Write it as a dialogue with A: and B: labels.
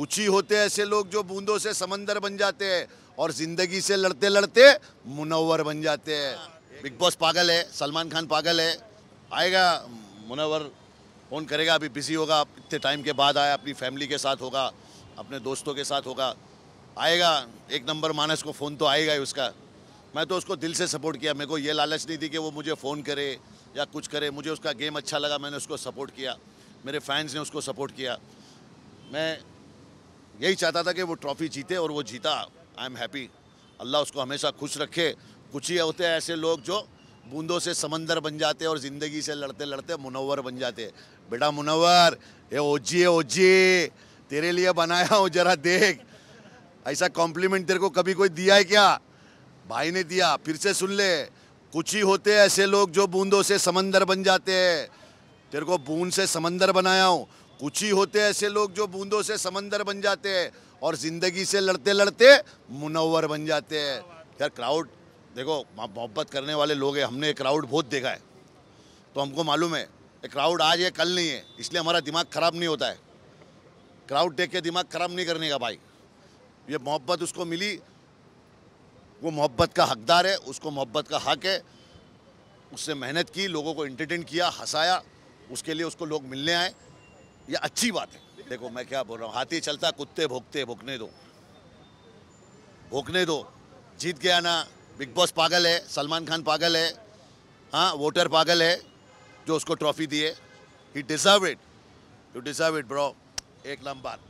A: ऊंची होते ऐसे लोग जो बूंदों से समंदर बन जाते हैं और जिंदगी से लड़ते लड़ते मुनवर बन जाते हैं हाँ। बिग बॉस पागल है सलमान खान पागल है आएगा मुनवर फोन करेगा अभी बिजी होगा इतने टाइम के बाद आया अपनी फैमिली के साथ होगा अपने दोस्तों के साथ होगा आएगा एक नंबर मानस को फ़ोन तो आएगा ही उसका मैं तो उसको दिल से सपोर्ट किया मेरे को ये लालच नहीं थी कि वो मुझे फ़ोन करे या कुछ करे मुझे उसका गेम अच्छा लगा मैंने उसको सपोर्ट किया मेरे फैंस ने उसको सपोर्ट किया मैं यही चाहता था कि वो ट्रॉफी जीते और वो जीता आई एम हैप्पी अल्लाह उसको हमेशा खुश रखे कुछ ही होते हैं ऐसे लोग जो बूंदों से समंदर बन जाते और ज़िंदगी से लड़ते लड़ते मुनवर बन जाते बेटा मुनवर ये ओजी ओजी तेरे लिए बनाया हूँ जरा देख ऐसा कॉम्प्लीमेंट तेरे को कभी कोई दिया है क्या भाई ने दिया फिर से सुन ले कुछ ही होते ऐसे लोग जो बूंदों से समंदर बन जाते हैं तेरे को बूंद से समंदर बनाया हूँ कुछ ही होते हैं ऐसे लोग जो बूंदों से समंदर बन जाते हैं और ज़िंदगी से लड़ते लड़ते मुनवर बन जाते हैं यार क्राउड देखो मोहब्बत करने वाले लोग हैं हमने क्राउड बहुत देखा है तो हमको मालूम है क्राउड आज है कल नहीं है इसलिए हमारा दिमाग ख़राब नहीं होता है क्राउड देख के दिमाग ख़राब नहीं करने का भाई ये मोहब्बत उसको मिली वो मोहब्बत का हकदार है उसको मोहब्बत का हक है उससे मेहनत की लोगों को इंटरटेन किया हंसाया उसके लिए उसको लोग मिलने आए ये अच्छी बात है देखो मैं क्या बोल रहा हूँ हाथी चलता कुत्ते भोगते भोगने दो भोगने दो जीत गया ना बिग बॉस पागल है सलमान खान पागल है हाँ वोटर पागल है जो उसको ट्रॉफी दिए ही deserve it you deserve it bro एक नंबर